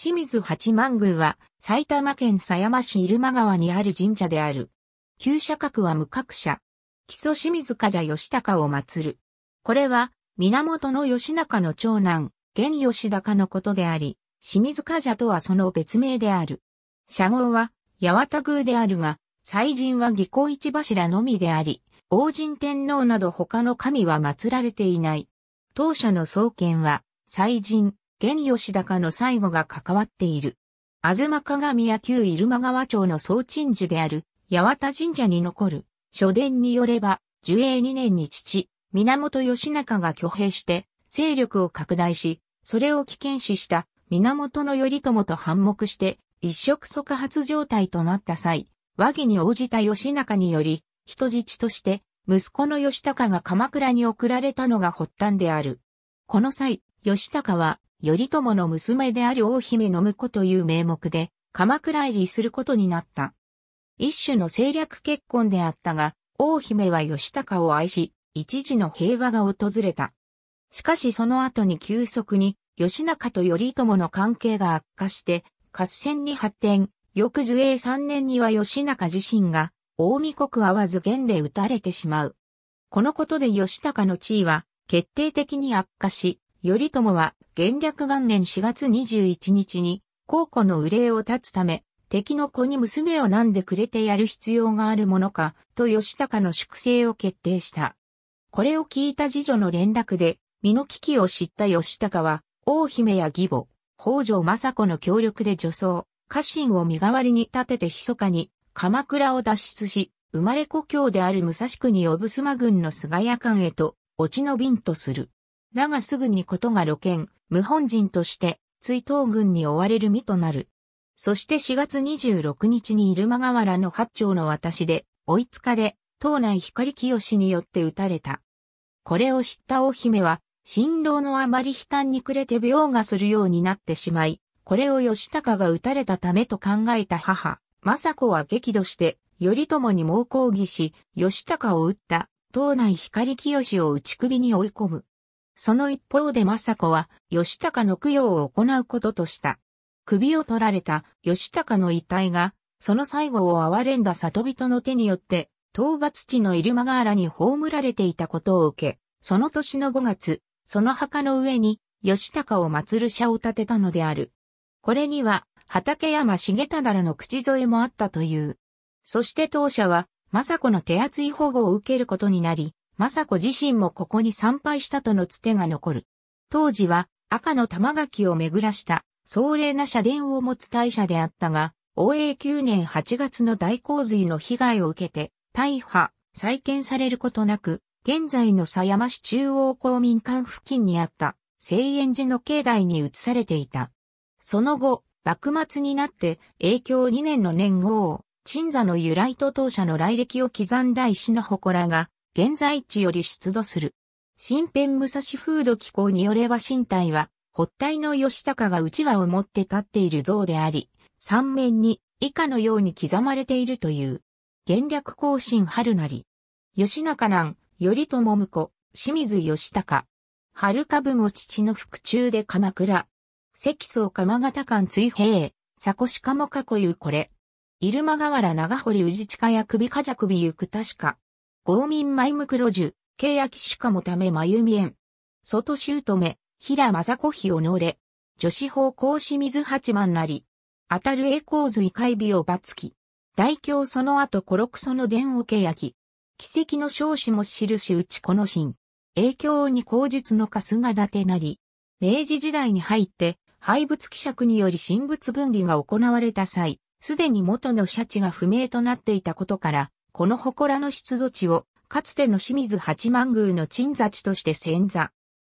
清水八幡宮は埼玉県狭山市入間川にある神社である。旧社格は無格社。基礎清水家じゃ吉高を祀る。これは源義仲の長男、源義高のことであり、清水家じゃとはその別名である。社号は八幡宮であるが、祭神は義行一柱のみであり、王神天皇など他の神は祀られていない。当社の創建は、祭神、現吉高の最後が関わっている。あぜま鏡や旧入間川町の総鎮守である、八幡神社に残る、書伝によれば、樹永2年に父、源義仲が挙兵して、勢力を拡大し、それを危険視した源頼朝と反目して、一触即発状態となった際、和議に応じた義仲により、人質として、息子の義高が鎌倉に送られたのが発端である。この際、義高は頼朝の娘である大姫の婿という名目で、鎌倉入りすることになった。一種の政略結婚であったが、大姫は義高を愛し、一時の平和が訪れた。しかしその後に急速に、義仲と頼朝の関係が悪化して、合戦に発展、翌寿永三年には義仲自身が、大見国合わず元で撃たれてしまう。このことで義高の地位は、決定的に悪化し、頼朝は、元略元年4月21日に、皇庫の憂いを断つため、敵の子に娘をなんでくれてやる必要があるものか、と吉高の粛清を決定した。これを聞いた次女の連絡で、身の危機を知った吉高は、王姫や義母、北条政子の協力で女装、家臣を身代わりに立てて密かに、鎌倉を脱出し、生まれ故郷である武蔵国小ぶすまの菅谷間へと、落ち延びんとする。だがすぐにことが露見、無本人として、追悼軍に追われる身となる。そして4月26日に入間河原の八丁の私で、追いつかれ、島内光清によって撃たれた。これを知った大姫は、新郎のあまり悲嘆に暮れて病がするようになってしまい、これを吉高が撃たれたためと考えた母、政子は激怒して、頼朝に猛抗議し、吉高を撃った、島内光清を打ち首に追い込む。その一方で政子は、義高の供養を行うこととした。首を取られた義高の遺体が、その最後を憐れんだ里人の手によって、討伐地の入間河原に葬られていたことを受け、その年の5月、その墓の上に、義高を祀る社を建てたのである。これには、畠山重忠の口添えもあったという。そして当社は、政子の手厚い保護を受けることになり、政子自身もここに参拝したとのつてが残る。当時は赤の玉垣を巡らした壮麗な社殿を持つ大社であったが、応永9年8月の大洪水の被害を受けて、大破、再建されることなく、現在の狭山市中央公民館付近にあった聖園寺の境内に移されていた。その後、幕末になって永響2年の年号を、鎮座の由来と当社の来歴を刻んだ石の祠が現在地より出土する。新編武蔵風土機構によれば身体は、発体の吉高が内輪を持って立っている像であり、三面に以下のように刻まれているという。元略更新春なり。吉中南、頼朝婿、清水吉高。春株も父の腹中で鎌倉。関層鎌形館追平。佐越かもかこゆうこれ。入間河原長堀宇治近や首かじゃ首ゆく確か。豪民舞向黒樹、契約主家もため真由美園。外姑、平正子妃をのれ。女子法公清水八幡なり。当たる栄光髄海美をばき。大京その後コロクソの伝を契約。奇跡の少子も印し打ちこの神。影響に口述の春日立てなり。明治時代に入って、廃物希釈により神仏分離が行われた際、すでに元の社地が不明となっていたことから、この祠の出土地を、かつての清水八幡宮の鎮座地として潜座。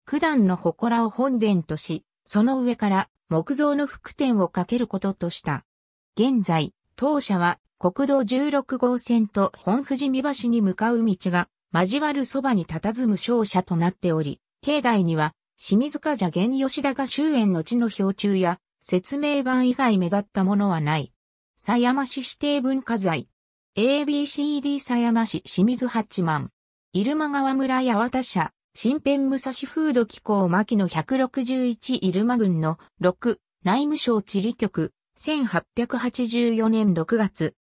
九段の祠を本殿とし、その上から木造の副殿をかけることとした。現在、当社は国道16号線と本富士見橋に向かう道が交わるそばに佇む商社となっており、境内には清水家じゃ吉田が終焉の地の標柱や説明板以外目立ったものはない。狭山市指定文化財、ABCD 狭山市清水八幡。入間川村八幡社、新編武蔵風土機構牧野161入間郡の6、内務省地理局、1884年6月。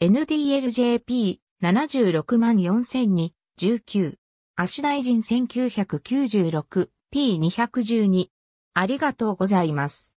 NDLJP76 万4 0 0 2 19。足大臣 1996P212。ありがとうございます。